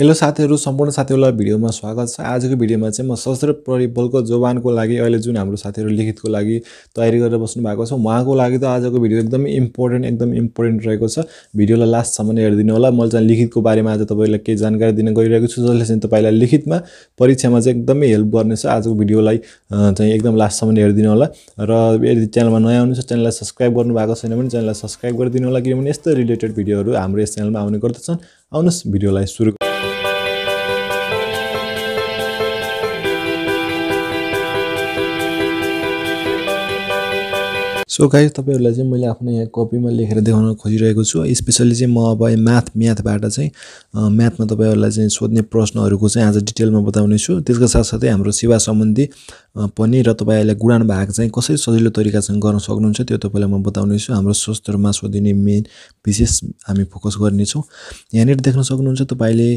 hello साथीहरू सम्पूर्ण साथीहरूलाई भिडियोमा स्वागत छ आजको भिडियोमा चाहिँ म सशस्त्र परिबलको जवानको लागि अहिले जुन हाम्रो साथीहरू लिखितको लागि तयारी गरेर बस्नु भएको छ उहाँको लागि त आजको भिडियो एकदमै इम्पोर्टेन्ट एकदम इम्पोर्टेन्ट रहेको छ भिडियोलाई लास्टसम्म हेरिदिनु होला मैले चाहिँ लिखितको बारेमा आज तपाईँलाई केही जानकारी दिन गइरहेको छु जसले चाहिँ तपाईँलाई लिखितमा परीक्षामा चाहिँ एकदमै हेल्प गर्नेछ आजको भिडियोलाई चाहिँ एकदम लास्टसम्म हेरिदिनु होला र यदि च्यानलमा नयाँ आउनुहुन्छ च्यानललाई सब्सक्राइब गर्नुभएको छैन भने च्यानललाई सब्सक्राइब गरिदिनु होला किनभने यस्तो रिलेटेड भिडियोहरू हाम्रो यस च्यानलमा आउने गर्दछन् आउनुहोस् भिडियोलाई सुरु सो गाई तपाईँहरूलाई चाहिँ मैले आफ्नो यहाँ कपीमा लेखेर देखाउन खोजिरहेको छु स्पेसली चाहिँ म अब म्याथ म्याथबाट चाहिँ म्याथमा तपाईँहरूलाई चाहिँ सोध्ने प्रश्नहरूको चाहिँ आज डिटेलमा बताउने छु त्यसको साथसाथै हाम्रो सेवा सम्बन्धी पनि र तपाईँहरूले गुणान भाग चाहिँ कसरी सजिलो तरिकासँग गर्न सक्नुहुन्छ त्यो तपाईँलाई म बताउने छु हाम्रो स्वस्थमा सोधिने मेन विशेष हामी फोकस गर्नेछौँ यहाँनिर देख्न सक्नुहुन्छ तपाईँले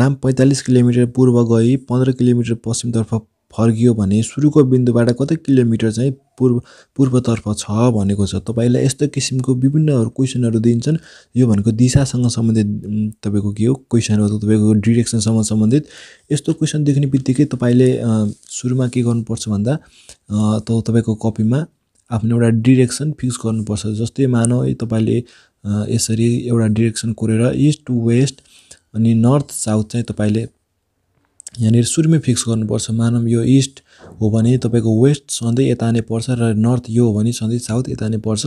राम पैँतालिस किलोमिटर पूर्व गई पन्ध्र किलोमिटर पश्चिमतर्फ फर्कियो भने सुरुको बिन्दुबाट कति किलोमिटर चाहिँ पूर्व पूर्वतर्फ छ भनेको छ तपाईँलाई यस्तो किसिमको विभिन्न क्वेसनहरू दिन्छन् यो भनेको दिशासँग सम्बन्धित तपाईँको के हो क्वेसन हो तपाईँको डिरेक्सनसँग सम्बन्धित यस्तो क्वेसन देख्ने बित्तिकै तपाईँले सुरुमा के गर्नुपर्छ भन्दा त तपाईँको कपीमा आफ्नो एउटा डिरेक्सन फिक्स गर्नुपर्छ जस्तै मानौ तपाईँले यसरी एउटा डिरेक्सन कोरेर इस्ट टु वेस्ट अनि नर्थ साउथ चाहिँ तपाईँले यहाँनिर सुरुमै फिक्स गर्नुपर्छ मानव यो इस्ट हो भने तपाईँको वेस्ट सधैँ यता नै पर्छ र नर्थ यो हो भने सधैँ साउथ यता नै पर्छ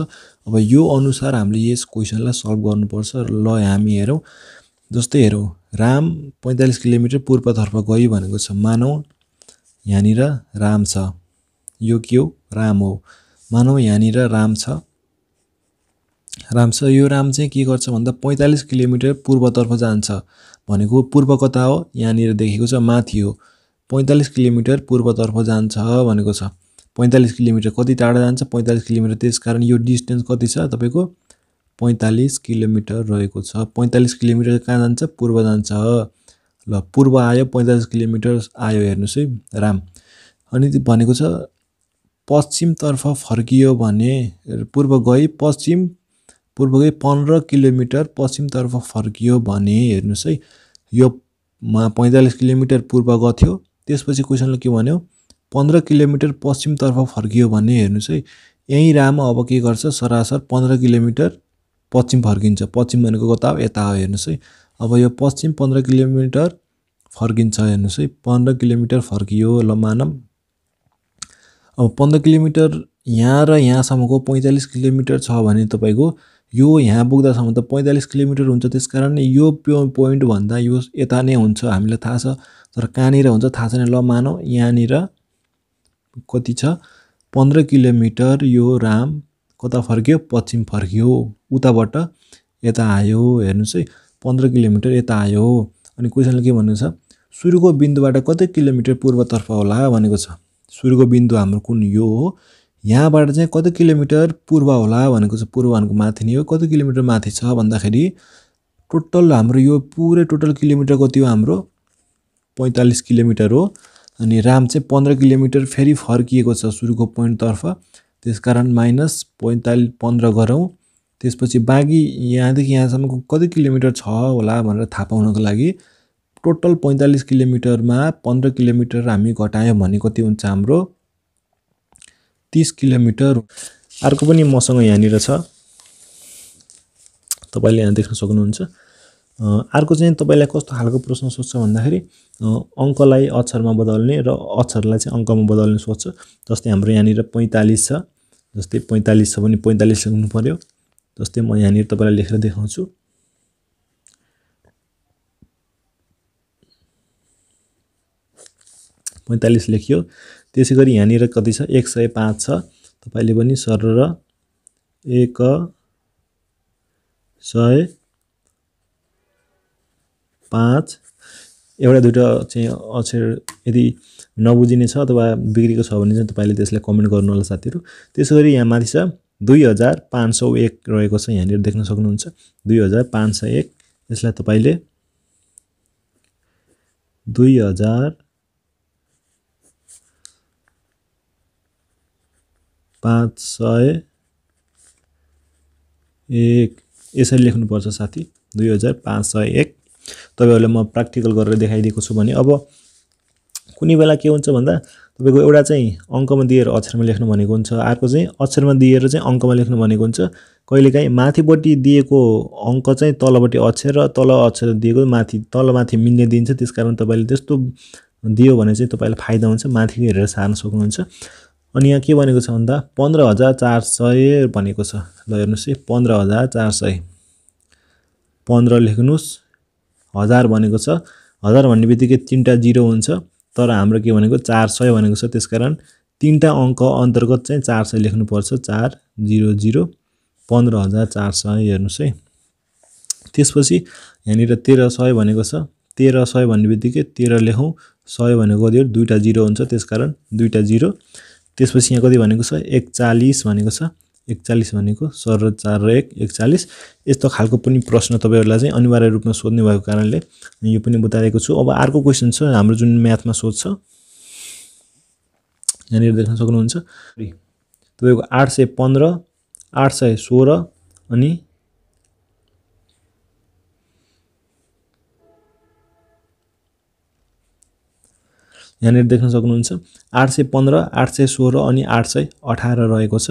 अब यो अनुसार हामीले यस क्वेसनलाई सल्भ गर्नुपर्छ ल हामी हेरौँ जस्तै हेरौँ राम पैँतालिस किलोमिटर पूर्वतर्फ गयो भनेको छ मानौ यहाँनिर राम छ यो के हो राम हो मानव यहाँनिर राम छ राम छ यो राम चाहिँ के गर्छ भन्दा पैँतालिस किलोमिटर पूर्वतर्फ जान्छ भनेको पूर्व कता हो यहाँनिर देखेको छ माथि हो पैँतालिस किलोमिटर पूर्वतर्फ जान्छ भनेको छ पैँतालिस किलोमिटर कति टाढा जान्छ पैँतालिस किलोमिटर त्यस कारण यो डिस्टेन्स कति छ तपाईँको पैँतालिस किलोमिटर रहेको छ पैँतालिस किलोमिटर कहाँ जान्छ पूर्व जान्छ ल पूर्व आयो पैँतालिस किलोमिटर आयो हेर्नुहोस् है राम अनि भनेको छ पश्चिमतर्फ फर्कियो भने पूर्व गई पश्चिम पूर्व गई पन्ध्र किलोमिटर पश्चिमतर्फ फर्कियो भने हेर्नुहोस् है यो पैँतालिस किलोमिटर पूर्व गथ्यो त्यसपछि क्वेसनले के भन्यो पन्ध्र किलोमिटर पश्चिमतर्फ फर्कियो भने हेर्नुहोस् है यहीँ राम अब के गर्छ सरासर पन्ध्र किलोमिटर पश्चिम फर्किन्छ पश्चिम भनेको कता यता हो हेर्नुहोस् है अब यो पश्चिम पन्ध्र किलोमिटर फर्किन्छ हेर्नुहोस् है पन्ध्र किलोमिटर फर्कियो ल मानम अब पन्ध्र किलोमिटर यहाँ र यहाँसम्मको पैँतालिस किलोमिटर छ भने तपाईँको यो यहाँ पुग्दासम्म त पैँतालिस किलोमिटर हुन्छ त्यस कारण यो प्यो भन्दा यो यता नै हुन्छ हामीलाई थाहा छ तर कहाँनिर हुन्छ थाहा छैन ल मानौ यहाँनिर कति छ पन्ध्र किलोमिटर यो राम कता फर्कियो पश्चिम फर्कियो उताबाट यता आयो हेर्नुहोस् है पन्ध्र किलोमिटर यता आयो अनि क्वेसनले के भन्नु छ सुरुको बिन्दुबाट कति किलोमिटर पूर्वतर्फ होला भनेको छ सुरुको बिन्दु हाम्रो कुन यो हो यहाँबाट चाहिँ कति किलोमिटर पूर्व होला भनेको चाहिँ पूर्व भनेको माथि नै हो कति किलोमिटर माथि छ भन्दाखेरि टोटल हाम्रो यो पुरै टोटल किलोमिटर कति हो हाम्रो पैँतालिस किलोमिटर हो अनि राम चाहिँ पन्ध्र किलोमिटर फेरि फर्किएको छ सुरुको पोइन्टतर्फ त्यस कारण माइनस पैँतालिस पन्ध्र गरौँ त्यसपछि बाँकी यहाँदेखि यहाँसम्मको कति किलोमिटर छ होला भनेर थाहा पाउनको लागि टोटल पैँतालिस किलोमिटरमा पन्ध्र किलोमिटर हामी घटायौँ भने कति हुन्छ हाम्रो तिस किलोमिटर अर्को पनि मसँग यहाँनिर छ तपाईँले यहाँ देख्न सक्नुहुन्छ अर्को चाहिँ तपाईँलाई कस्तो खालको प्रश्न सोध्छ भन्दाखेरि अङ्कलाई अक्षरमा बदल्ने र अक्षरलाई चाहिँ अङ्कमा बदल्ने सोध्छ जस्तै हाम्रो यहाँनिर पैँतालिस छ जस्तै पैँतालिस छ भने पैँतालिस लेख्नु पऱ्यो जस्तै म यहाँनिर तपाईँलाई लेखेर देखाउँछु पैँतालिस लेखियो त्यसै गरी यहाँनिर कति छ एक सय पाँच छ तपाईँले पनि सर र एक सय पाँच एउटा दुइटा चाहिँ अक्षर यदि नबुझिने छ अथवा बिग्रेको छ भने चाहिँ तपाईँले त्यसलाई कमेन्ट गर्नु होला साथीहरू त्यसै गरी यहाँ माथि छ दुई हजार पाँच सौ एक रहेको छ यहाँनिर देख्न सक्नुहुन्छ दुई हजार पाँच सय एक यसलाई तपाईँले दुई हजार पाँच सय एक यसरी लेख्नुपर्छ साथी दुई हजार पाँच सय एक तपाईँहरूलाई म प्र्याक्टिकल गरेर देखाइदिएको छु भने अब कुनै बेला के हुन्छ भन्दा तपाईँको एउटा चाहिँ अङ्कमा दिएर अक्षरमा लेख्नु भनेको हुन्छ अर्को चाहिँ अक्षरमा दिएर चाहिँ अङ्कमा लेख्नु भनेको हुन्छ कहिलेकाहीँ माथिपट्टि दिएको अङ्क चाहिँ तलपट्टि अक्षर र तल अक्षर दिएको माथि तलमाथि मिल्ने दिन्छ त्यस कारण तपाईँले त्यस्तो दियो भने चाहिँ तपाईँलाई फाइदा हुन्छ माथि हेरेर सार्न सक्नुहुन्छ अनि यहाँ के भनेको छ भन्दा पन्ध्र हजार चार सय भनेको छ ल हेर्नुहोस् है पन्ध्र हजार चार सय पन्ध्र लेख्नुहोस् हजार भनेको छ हजार भन्ने बित्तिकै तिनवटा जिरो हुन्छ तर हाम्रो के भनेको चार सय भनेको छ त्यस कारण तिनवटा अङ्क अन्तर्गत चाहिँ चार सय लेख्नुपर्छ चार जिरो जिरो पन्ध्र हजार चार सय हेर्नुहोस् है त्यसपछि यहाँनिर तेह्र सय भनेको छ तेह्र सय भन्ने बित्तिकै तेह्र लेखौँ सय भनेको दुईवटा जिरो हुन्छ त्यस कारण दुईवटा जिरो त्यसपछि यहाँ कति भनेको छ एकचालिस भनेको छ एकचालिस भनेको सर चार र एक एकचालिस यस्तो खालको पनि प्रश्न तपाईँहरूलाई चाहिँ अनिवार्य रूपमा सोध्ने भएको कारणले यो पनि बताइदिएको छु अब अर्को क्वेसन छ हाम्रो जुन म्याथमा सोध्छ यहाँनिर देख्न सक्नुहुन्छ तपाईँको आठ सय पन्ध्र आठ सय सोह्र अनि यहाँनिर देख्न सक्नुहुन्छ आठ सय पन्ध्र आठ सय सोह्र अनि आठ सय अठार रहेको छ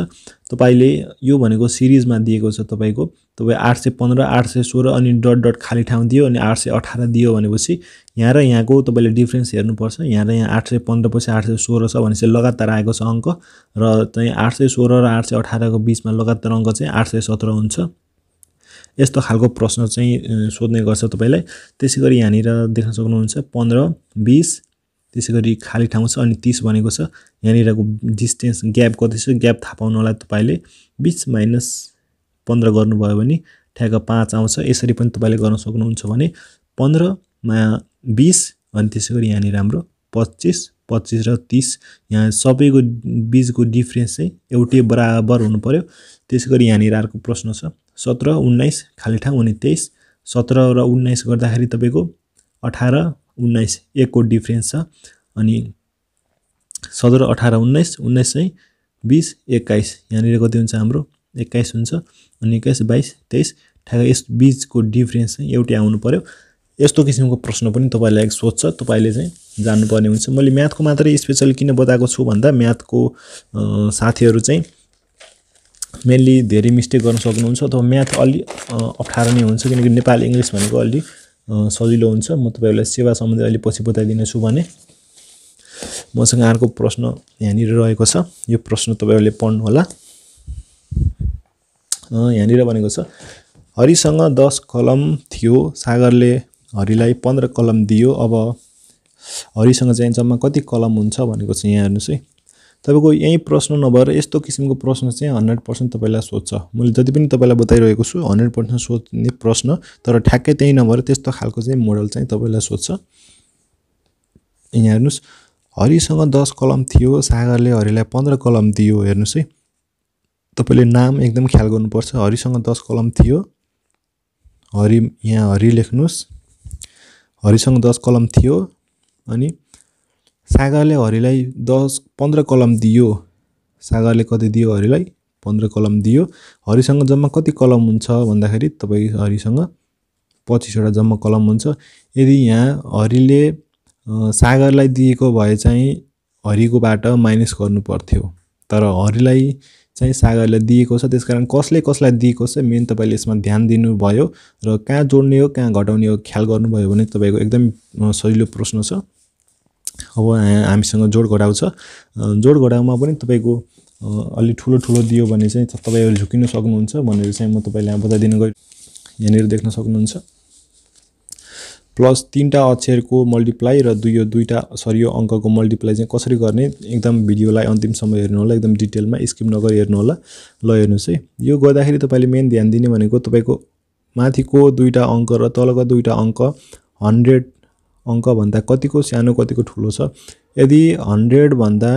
तपाईँले यो भनेको सिरिजमा दिएको छ तपाईँको तपाईँ आठ सय पन्ध्र आठ सय सोह्र अनि डट डट खाली ठाउँ दियो अनि आठ सय अठार दियो भनेपछि यहाँ र यहाँको तपाईँले डिफ्रेन्स हेर्नुपर्छ यहाँ र यहाँ आठ सय पन्ध्र पछि आठ सय सोह्र छ भनेपछि लगातार आएको छ अङ्क र चाहिँ आठ सय सोह्र र आठ सय अठारको बिचमा लगातार अङ्क चाहिँ आठ सय सत्र हुन्छ यस्तो खालको प्रश्न चाहिँ सोध्ने गर्छ तपाईँलाई त्यसै गरी यहाँनिर देख्न सक्नुहुन्छ पन्ध्र बिस त्यसै गरी खाली ठाउँ छ अनि तिस भनेको छ यहाँनिरको डिस्टेन्स ग्याप कति छ ग्याप थाहा पाउनलाई तपाईँले बिस माइनस पन्ध्र गर्नुभयो भने ठ्याक्क पाँच आउँछ यसरी पनि तपाईँले गर्न सक्नुहुन्छ भने पन्ध्रमा बिस अनि त्यसै गरी यहाँनिर हाम्रो पच्चिस पच्चिस र तिस यहाँ सबैको बिचको डिफ्रेन्स चाहिँ एउटै बराबर हुनु पऱ्यो त्यसै गरी यहाँनिर अर्को प्रश्न छ सत्र उन्नाइस खाली ठाउँ अनि तेइस सत्र र उन्नाइस गर्दाखेरि तपाईँको अठार उन्नाइस एकको डिफ्रेन्स छ अनि सत्र अठार उन्नाइस उन्नाइस चाहिँ बिस एक्काइस यहाँनिर कति हुन्छ हाम्रो एक्काइस हुन्छ अनि एक्काइस बाइस तेइस ठ्याक्कै यस बिचको डिफ्रेन्स चाहिँ एउटै आउनु पऱ्यो यस्तो किसिमको प्रश्न पनि तपाईँलाई सोध्छ तपाईँले चाहिँ जान्नुपर्ने हुन्छ मैले म्याथको मात्रै स्पेसली किन बताएको छु भन्दा म्याथको साथीहरू चाहिँ मेनली धेरै मिस्टेक गर्न सक्नुहुन्छ अथवा म्याथ अलि अप्ठ्यारो नै हुन्छ किनकि नेपाली इङ्ग्लिस भनेको अलि सजिलो हुन्छ म तपाईँहरूलाई सेवा सम्बन्धी अहिले पछि बताइदिनेछु भने मसँग अर्को प्रश्न यहाँनिर रहेको छ यो प्रश्न तपाईँहरूले पढ्नुहोला यहाँनिर भनेको छ हरिसँग दस कलम थियो सागरले हरिलाई पन्ध्र कलम दियो अब हरिसँग चाहिँ जम्मा कति कलम हुन्छ भनेको छ यहाँ हेर्नुहोस् है तपाईँको यहीँ प्रश्न नभएर यस्तो किसिमको प्रश्न चाहिँ हन्ड्रेड पर्सेन्ट तपाईँलाई सोध्छ मैले जति पनि तपाईँलाई बताइरहेको छु हन्ड्रेड पर्सेन्ट सोध्ने प्रश्न तर ठ्याक्कै त्यहीँ नभएर त्यस्तो खालको चाहिँ मोडल चाहिँ तपाईँलाई सोध्छ यहाँ हेर्नुहोस् हरिसँग दस कलम थियो सागरले हरिलाई पन्ध्र कलम दियो हेर्नुहोस् है तपाईँले नाम एकदम ख्याल गर्नुपर्छ हरिसँग दस कलम थियो हरि यहाँ हरि लेख्नुहोस् हरिसँग दस कलम थियो अनि सागरले हरिलाई दस पन्ध्र कलम दियो सागरले कति दियो हरिलाई पन्ध्र कलम दियो हरिसँग जम्मा कति कलम हुन्छ भन्दाखेरि तपाईँ हरिसँग पच्चिसवटा जम्मा कलम हुन्छ यदि यहाँ हरिले सागरलाई दिएको भए चाहिँ हरिकोबाट माइनस गर्नु पर्थ्यो तर हरिलाई चाहिँ सागरले दिएको छ त्यसकारण कसले कसलाई दिएको छ मेन तपाईँले यसमा ध्यान दिनुभयो र कहाँ जोड्ने हो कहाँ घटाउने हो ख्याल गर्नुभयो भने तपाईँको एकदम सजिलो प्रश्न छ अब हामीसँग जोड घटाउ छ जोड घटाउमा पनि तपाईँको अलि ठुलो ठुलो दियो भने चाहिँ तपाईँहरू झुकिन सक्नुहुन्छ भनेर चाहिँ म तपाईँलाई बताइदिन गए यहाँनिर देख्न सक्नुहुन्छ प्लस तिनवटा अक्षरको मल्टिप्लाई र दुई यो दुईवटा सरी यो अङ्कको मल्टिप्लाई चाहिँ कसरी गर्ने एकदम भिडियोलाई अन्तिमसम्म हेर्नु होला एकदम डिटेलमा स्किप नगर हेर्नु होला ल हेर्नुहोस् है यो गर्दाखेरि तपाईँले मेन ध्यान दिने भनेको तपाईँको माथिको दुईवटा अङ्क र तलको दुईवटा अङ्क हन्ड्रेड अङ्कभन्दा कतिको सानो कतिको ठुलो छ यदि हन्ड्रेडभन्दा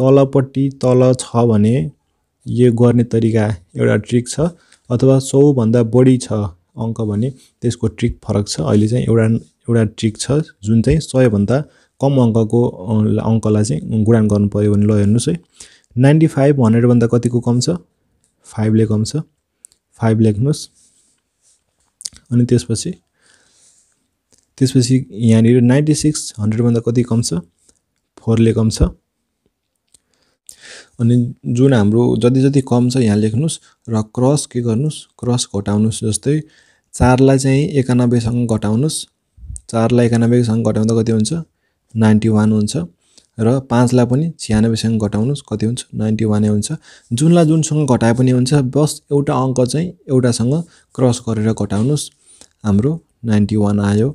तलपट्टि तल छ भने यो गर्ने तरिका एउटा ट्रिक छ अथवा सौभन्दा बढी छ अङ्क भने त्यसको ट्रिक फरक छ अहिले चाहिँ एउटा एउटा ट्रिक छ जुन चाहिँ सयभन्दा कम अङ्कको अङ्कलाई चाहिँ गुणान गर्नु पऱ्यो भने ल हेर्नुहोस् है नाइन्टी फाइभ हन्ड्रेडभन्दा कतिको कम छ फाइभले कम छ फाइभ लेख्नुहोस् अनि त्यसपछि त्यसपछि यहाँनिर नाइन्टी सिक्स हन्ड्रेडभन्दा कति कम छ फोरले कम छ अनि जुन हाम्रो जति जति कम छ यहाँ लेख्नुहोस् र क्रस के गर्नुहोस् क्रस घटाउनुहोस् जस्तै चारलाई चाहिँ एकानब्बेसँग घटाउनुहोस् चारलाई एकानब्बेसँग घटाउँदा कति हुन्छ नाइन्टी वान हुन्छ र पाँचलाई पनि छ्यानब्बेसँग घटाउनुहोस् कति हुन्छ नाइन्टी वानै हुन्छ जुनलाई जुनसँग घटाए पनि हुन्छ बस एउटा अङ्क चाहिँ एउटासँग क्रस गरेर घटाउनुहोस् हाम्रो नाइन्टी वान आयो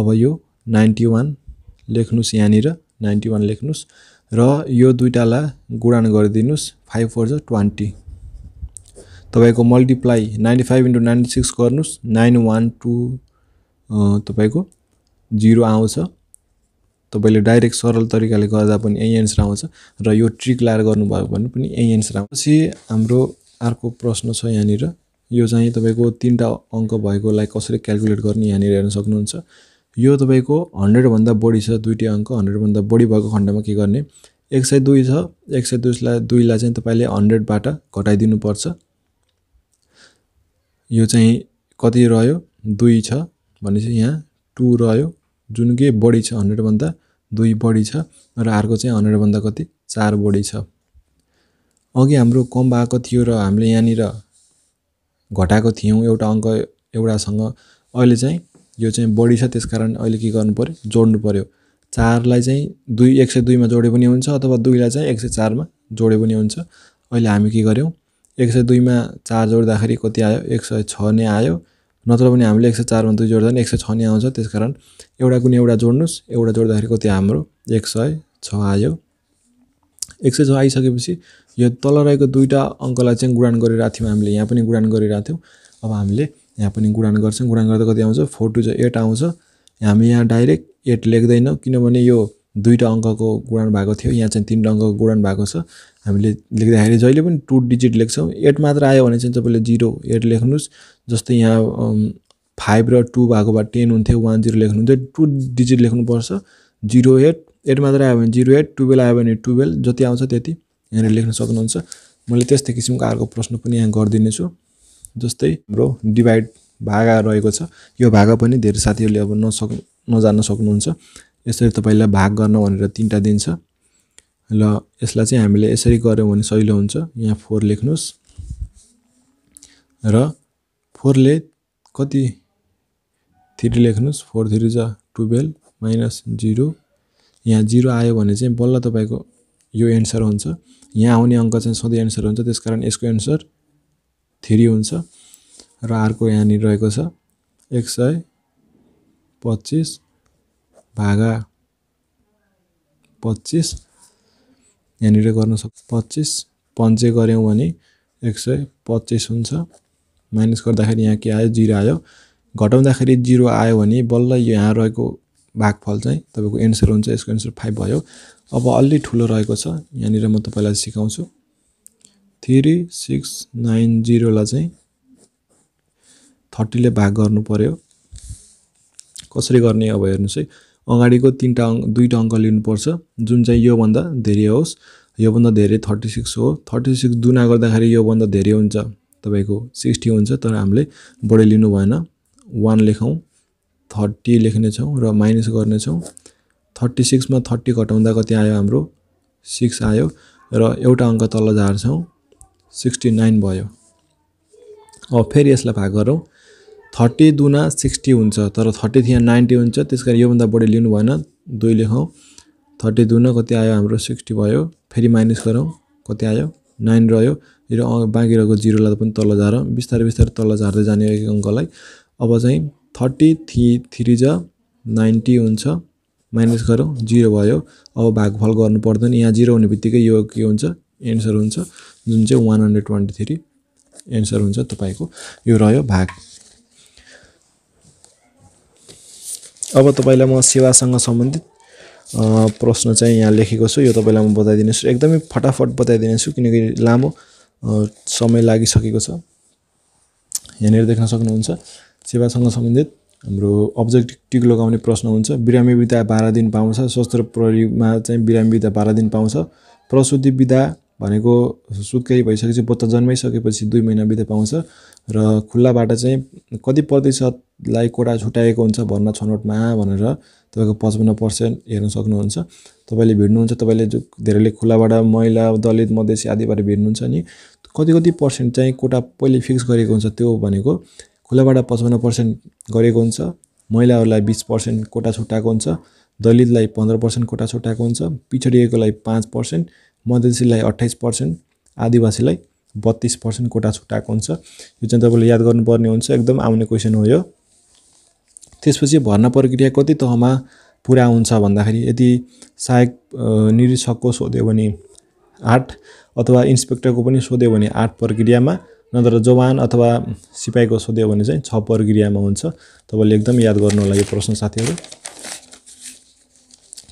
अब यो नाइन्टी वान लेख्नुहोस् यहाँनिर नाइन्टी वान लेख्नुहोस् र यो दुइटालाई गुडान गरिदिनुहोस् फाइभ फोर जो ट्वेन्टी तपाईँको multiply ninety five into ninety six गर्नुहोस् नाइन वान टू तपाईँको जिरो आउँछ तपाईँले डाइरेक्ट सरल तरिकाले गर्दा पनि यही एन्सर आउँछ र यो ट्रिक लाएर गर्नुभयो भने पनि यही एन्सर आउँछ पछि हाम्रो अर्को प्रश्न छ यहाँनिर यो चाहिँ तपाईँको तिनवटा अङ्क भएकोलाई कसरी क्यालकुलेट गर्ने यहाँनिर हेर्न सक्नुहुन्छ यो तपाईँको हन्ड्रेडभन्दा बढी छ दुइटै अङ्क हन्ड्रेडभन्दा बढी भएको खण्डमा के गर्ने एक सय दुई छ एक सय दुईलाई दुईलाई चाहिँ तपाईँले हन्ड्रेडबाट घटाइदिनुपर्छ यो चाहिँ कति रह्यो दुई छ भनेपछि यहाँ टु रह्यो जुन के बढी छ हन्ड्रेडभन्दा दुई बढी छ र अर्को चाहिँ हन्ड्रेडभन्दा कति चार बढी छ अघि हाम्रो कम भएको थियो र हामीले यहाँनिर घटाएको थियौँ एउटा अङ्क एउटासँग अहिले चाहिँ यो चाहिँ बढी छ त्यसकारण अहिले के गर्नु पऱ्यो जोड्नु पऱ्यो चारलाई चाहिँ दुई एक सय दुईमा जोडे पनि हुन्छ अथवा दुईलाई चाहिँ एक सय चारमा जोडे पनि हुन्छ अहिले हामी के गऱ्यौँ एक सय दुईमा चार जोड्दाखेरि कति आयो एक सय छ नै आयो नत्र पनि हामीले एक सय चारमा दुई जोड्दा पनि एक सय छ नै आउँछ त्यस कारण एउटा कुनै एउटा जोड्नुहोस् एउटा जोड्दाखेरि कति हाम्रो एक सय छ आयो एक सय छ आइसकेपछि यो तल रहेको दुईवटा अङ्कलाई चाहिँ गुणान गरिरहेको थियौँ हामीले यहाँ पनि गुणान गरिरहेको थियौँ अब हामीले यहाँ पनि गुणान गर्छौँ गुणान गर्दा कति आउँछ फोर टू चाहिँ एट आउँछ हामी यहाँ डाइरेक्ट एट लेख्दैनौँ किनभने यो दुईवटा अङ्कको गुणान भएको थियो यहाँ चाहिँ तिनवटा अङ्कको गुणान भएको छ हामीले लेख्दाखेरि जहिले पनि टु डिजिट लेख्छौँ एट मात्र आयो भने चाहिँ तपाईँले जिरो एट लेख्नुहोस् जस्तै यहाँ फाइभ र टु भएको भए टेन हुन्थ्यो वान जिरो लेख्नुहुन्छ टु डिजिट लेख्नुपर्छ जिरो एट एट मात्र आयो भने जिरो एट टुवेल्भ आयो भने टुवेल्भ जति आउँछ त्यति यहाँनिर लेख्न सक्नुहुन्छ मैले त्यस्तै किसिमको अर्को प्रश्न पनि यहाँ गरिदिनेछु जस्तै हाम्रो डिभाइड भागा रहेको छ यो भागा पनि धेरै साथीहरूले अब नसक् नजान्न सक्नुहुन्छ यसरी तपाईँलाई भाग गर्न भनेर तिनवटा दिन्छ ल यसलाई चाहिँ हामीले यसरी गऱ्यौँ भने सहिलो हुन्छ यहाँ फोर लेख्नुहोस् र फोरले कति थ्री लेख्नुहोस् फोर थ्री छ टुवेल्भ माइनस जिरो यहाँ जिरो आयो भने चाहिँ बल्ल तपाईँको यो एन्सर हुन्छ यहाँ आउने अङ्क चाहिँ सधैँ एन्सर हुन्छ त्यस कारण यसको एन्सर थ्री हुन्छ र अर्को यहाँनिर रहेको छ एक सय पच्चिस भागा पच्चिस यहाँनिर गर्न सक् पच्चिस पन्चे गऱ्यौँ भने एक सय पच्चिस हुन्छ माइनस गर्दाखेरि यहाँ के आयो जिरो आयो घटाउँदाखेरि जिरो आयो भने बल्ल यहाँ रहेको भागफल चाहिँ तपाईँको एन्सर हुन्छ यसको एन्सर फाइभ भयो अब अलि ठुलो रहेको छ यहाँनिर म तपाईँलाई सिकाउँछु थ्री सिक्स नाइन जिरोलाई चाहिँ थर्टीले भाग गर्नु पऱ्यो कसरी गर्ने अब हेर्नुहोस् है अगाडिको तिनवटा अङ्क दुईवटा अङ्क लिनुपर्छ जुन चाहिँ योभन्दा धेरै होस् योभन्दा धेरै थर्टी सिक्स हो थर्टी सिक्स दुना गर्दाखेरि योभन्दा धेरै हुन्छ तपाईँको सिक्सटी हुन्छ तर हामीले बढी लिनु भएन वान लेखौँ थर्टी लेख्नेछौँ र माइनस गर्नेछौँ थर्टी सिक्समा थर्टी घटाउँदा कति आयो हाम्रो सिक्स आयो र एउटा अङ्क तल झार्छौँ सिक्सटी नाइन भयो अब फेरि यसलाई भाग गरौँ थर्टी दुना सिक्सटी हुन्छ तर थर्टी थियो नाइन्टी हुन्छ त्यस कारण योभन्दा बढी लिनु भएन दुई लेखौँ थर्टी दुना कति आयो हाम्रो सिक्सटी भयो फेरि माइनस गरौँ कति आयो नाइन रह्यो र बाँकी रहेको जिरोलाई पनि तल झारौँ बिस्तारै बिस्तारै तल झार्दै जाने एक अङ्कलाई अब चाहिँ थर्टी थ्री थ्री जा नाइन्टी हुन्छ माइनस गऱ्यौँ जिरो भयो अब भागफल गर्नु पर्दैन यहाँ जिरो हुने बित्तिकै यो के हुन्छ एन्सर हुन्छ जुन चाहिँ one hundred twenty three answer हुन्छ तपाईँको यो रह्यो भाग अब तपाईँलाई म सेवासँग सम्बन्धित प्रश्न चाहिँ यहाँ लेखेको छु यो तपाईँलाई म बताइदिनेछु एकदमै फटाफट बताइदिनेछु किनकि लामो समय लागिसकेको छ यहाँनिर देख्न सक्नुहुन्छ सेवासँग सम्बन्धित हाम्रो अब्जेक्ट टिक लगाउने प्रश्न हुन्छ बिरामी बिदा बाह्र दिन पाउँछ शस्त्र प्रहरीमा चाहिँ बिरामी बिदा बाह्र दिन पाउँछ प्रसुति बिदा भनेको सुत्कै भइसकेपछि बच्चा जन्माइसकेपछि दुई महिना बिदा पाउँछ र खुल्लाबाट चाहिँ कति प्रतिशतलाई कोटा छुट्याएको हुन्छ भर्ना छनौटमा भनेर तपाईँको पचपन्न पर्सेन्ट हेर्न सक्नुहुन्छ तपाईँले भिड्नुहुन्छ तपाईँले जो धेरैले खुल्लाबाट महिला दलित मधेसी आदिबाट भिड्नुहुन्छ नि कति कति पर्सेन्ट चाहिँ कोटा पहिले फिक्स गरेको हुन्छ त्यो भनेको खुलाबाट पचपन्न पर्सेन्ट गरेको हुन्छ महिलाहरूलाई बिस पर्सेन्ट कोटा छुट्याएको हुन्छ दलितलाई पन्ध्र पर्सेन्ट कोटा छुट्याएको हुन्छ पिछडिएकोलाई पाँच पर्सेन्ट मधेसीलाई अट्ठाइस पर्सेन्ट आदिवासीलाई बत्तिस पर्सेन्ट कोटा छुट्याएको हुन्छ यो चाहिँ तपाईँले याद गर्नुपर्ने हुन्छ एकदम आउने क्वेसन हो यो त्यसपछि भर्ना प्रक्रिया कति तहमा पुरा हुन्छ भन्दाखेरि यदि सहायक निरीक्षकको सोध्यो भने आठ अथवा इन्सपेक्टरको पनि सोध्यो भने आठ प्रक्रियामा नत्र जवान अथवा सिपाहीको सोध्यो भने चाहिँ छ प्रक्रियामा हुन्छ तपाईँले एकदम याद गर्नु होला यो प्रश्न साथीहरू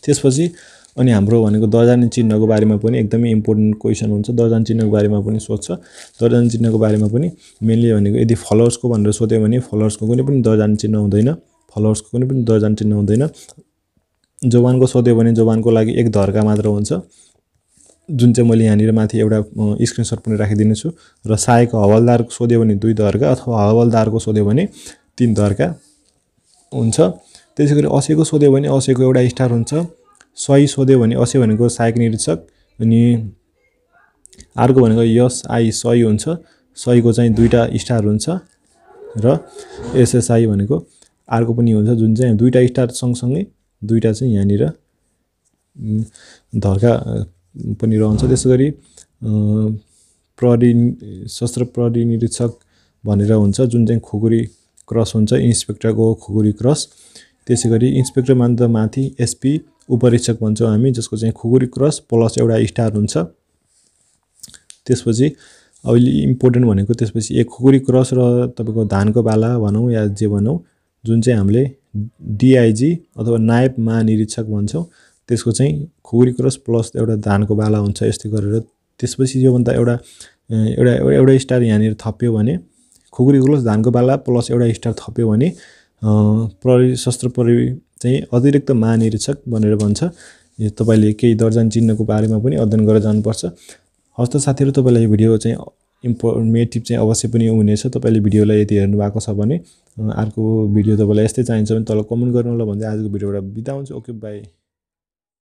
त्यसपछि अनि हाम्रो भनेको दर्जानी चिह्नको बारेमा पनि एकदमै इम्पोर्टेन्ट क्वेसन हुन्छ दर्जानी चिह्नको बारेमा पनि सोध्छ दर्जानी चिह्नको बारेमा पनि मेनली भनेको यदि फलोवर्सको भनेर सोध्यो भने फलोवर्सको कुनै पनि दर्जानी चिह्न हुँदैन फलोवर्सको कुनै पनि दर्जानी चिह्न हुँदैन जवानको सोध्यो भने जवानको लागि एक धर्का मात्र हुन्छ जुन चाहिँ मैले यहाँनिर माथि एउटा स्क्रिनसट पनि छु र सहायक हवलदारको सोध्यो भने दुई दरका अथवा हवलदारको सोध्यो भने तिन दरका हुन्छ त्यसै गरी असेको सोध्यो भने असेको एउटा स्टार हुन्छ सही सोध्यो भने असे भनेको सहायक निरीक्षक अनि अर्को भनेको यस आई सही हुन्छ सहीको चाहिँ दुईवटा स्टार हुन्छ र एसएसआई भनेको अर्को पनि हुन्छ जुन चाहिँ दुईवटा स्टार सँगसँगै दुईवटा चाहिँ यहाँनिर धर्का पनि रहन्छ त्यसै गरी प्रहरी सशस्त्र प्रहरी निरीक्षक भनेर हुन्छ जुन चाहिँ खुकुरी क्रस हुन्छ इन्सपेक्टरको खुकुरी क्रस त्यसै गरी इन्सपेक्टर त माथि एसपी उपरीक्षक भन्छौँ हामी जसको चाहिँ खुकुरी क्रस प्लस एउटा स्टार हुन्छ त्यसपछि अहिले इम्पोर्टेन्ट भनेको त्यसपछि एक खुकुरी क्रस र तपाईँको धानको बाला भनौँ या जे भनौँ जुन चाहिँ हामीले डिआइजी अथवा नायब महानिरीक्षक भन्छौँ त्यसको चाहिँ खुकुरी क्रस प्लस एउटा धानको बाला हुन्छ यस्तो गरेर त्यसपछि योभन्दा एउटा एउटा एउटा स्टार यहाँनिर थप्यो भने खुकुरी क्रस धानको बाला प्लस एउटा स्टार थप्यो भने प्रहरी शस्त्र प्रहरी चाहिँ अतिरिक्त महानिरीक्षक भनेर भन्छ तपाईँले केही दर्जन चिन्हको बारेमा पनि अध्ययन गरेर जानुपर्छ हस्त साथीहरू तपाईँलाई यो भिडियो चाहिँ इम्पोर्मेटिभ चाहिँ अवश्य पनि हुनेछ तपाईँले भिडियोलाई यदि हेर्नु भएको छ भने अर्को भिडियो तपाईँलाई यस्तै चाहिन्छ भने तल कमेन्ट गर्नु होला भन्दै आजको भिडियोबाट बिदा ओके बाई